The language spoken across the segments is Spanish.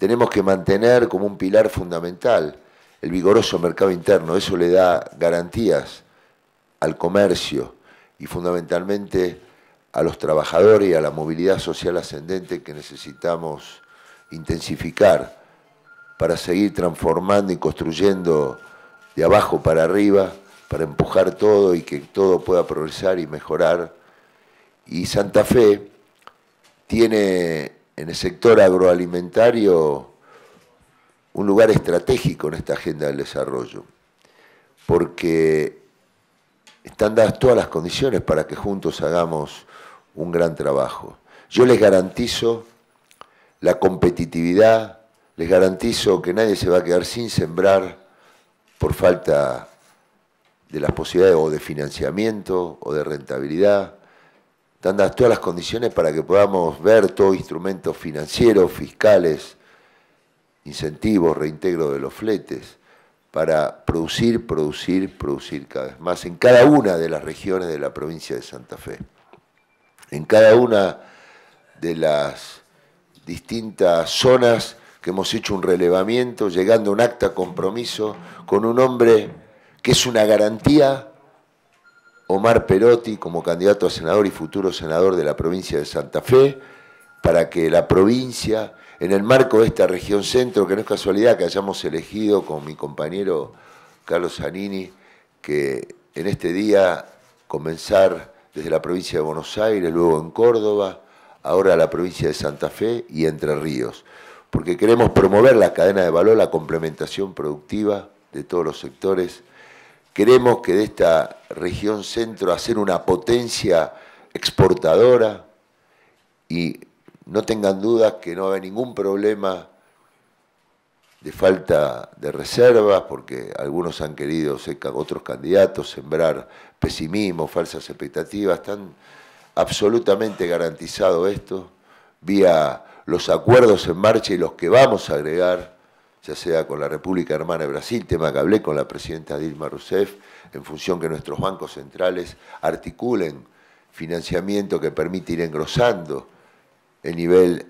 tenemos que mantener como un pilar fundamental el vigoroso mercado interno. Eso le da garantías al comercio y fundamentalmente a los trabajadores y a la movilidad social ascendente que necesitamos intensificar para seguir transformando y construyendo de abajo para arriba, para empujar todo y que todo pueda progresar y mejorar. Y Santa Fe tiene en el sector agroalimentario un lugar estratégico en esta agenda del desarrollo, porque están dadas todas las condiciones para que juntos hagamos un gran trabajo. Yo les garantizo la competitividad, les garantizo que nadie se va a quedar sin sembrar por falta de las posibilidades o de financiamiento o de rentabilidad están todas las condiciones para que podamos ver todos instrumentos financieros, fiscales, incentivos, reintegro de los fletes, para producir, producir, producir cada vez más en cada una de las regiones de la provincia de Santa Fe, en cada una de las distintas zonas que hemos hecho un relevamiento, llegando a un acta compromiso con un hombre que es una garantía Omar Perotti como candidato a senador y futuro senador de la provincia de Santa Fe, para que la provincia, en el marco de esta región centro, que no es casualidad que hayamos elegido con mi compañero Carlos Zanini, que en este día comenzar desde la provincia de Buenos Aires, luego en Córdoba, ahora la provincia de Santa Fe y Entre Ríos, porque queremos promover la cadena de valor, la complementación productiva de todos los sectores Queremos que de esta región centro hacer una potencia exportadora y no tengan dudas que no va a haber ningún problema de falta de reservas, porque algunos han querido, otros candidatos, sembrar pesimismo, falsas expectativas. Están absolutamente garantizado esto vía los acuerdos en marcha y los que vamos a agregar ya sea con la República Hermana de Brasil, tema que hablé con la presidenta Dilma Rousseff, en función que nuestros bancos centrales articulen financiamiento que permite ir engrosando el nivel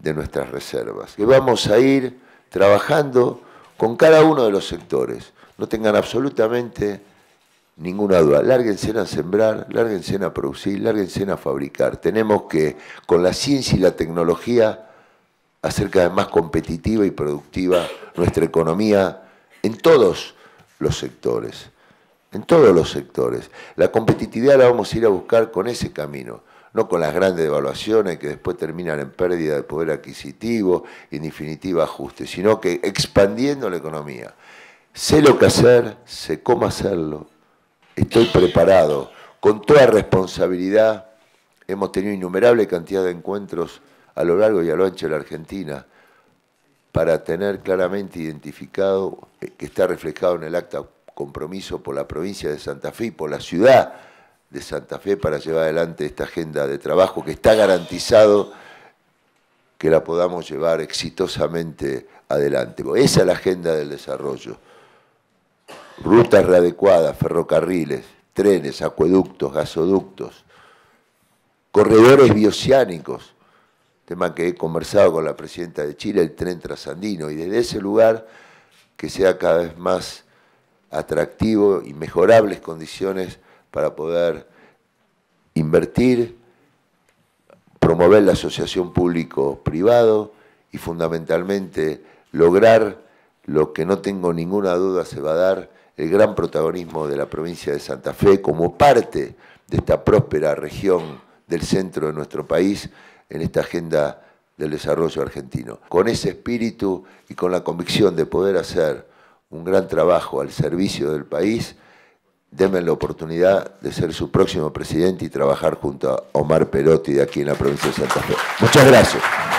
de nuestras reservas. Que vamos a ir trabajando con cada uno de los sectores. No tengan absolutamente ninguna duda. Lárguense a sembrar, lárguense a producir, lárguense a fabricar. Tenemos que, con la ciencia y la tecnología, hacer cada vez más competitiva y productiva nuestra economía en todos los sectores, en todos los sectores. La competitividad la vamos a ir a buscar con ese camino, no con las grandes devaluaciones que después terminan en pérdida de poder adquisitivo y en definitiva ajuste, sino que expandiendo la economía. Sé lo que hacer, sé cómo hacerlo, estoy preparado, con toda responsabilidad. Hemos tenido innumerable cantidad de encuentros a lo largo y a lo ancho de la Argentina para tener claramente identificado eh, que está reflejado en el acta compromiso por la provincia de Santa Fe y por la ciudad de Santa Fe para llevar adelante esta agenda de trabajo que está garantizado que la podamos llevar exitosamente adelante. Esa es la agenda del desarrollo. Rutas readecuadas, ferrocarriles, trenes, acueductos, gasoductos, corredores bioceánicos, tema que he conversado con la presidenta de Chile, el tren trasandino, y desde ese lugar que sea cada vez más atractivo y mejorables condiciones para poder invertir, promover la asociación público-privado y fundamentalmente lograr lo que no tengo ninguna duda se va a dar, el gran protagonismo de la provincia de Santa Fe como parte de esta próspera región del centro de nuestro país en esta agenda del desarrollo argentino. Con ese espíritu y con la convicción de poder hacer un gran trabajo al servicio del país, denme la oportunidad de ser su próximo presidente y trabajar junto a Omar Perotti de aquí en la provincia de Santa Fe. Muchas gracias.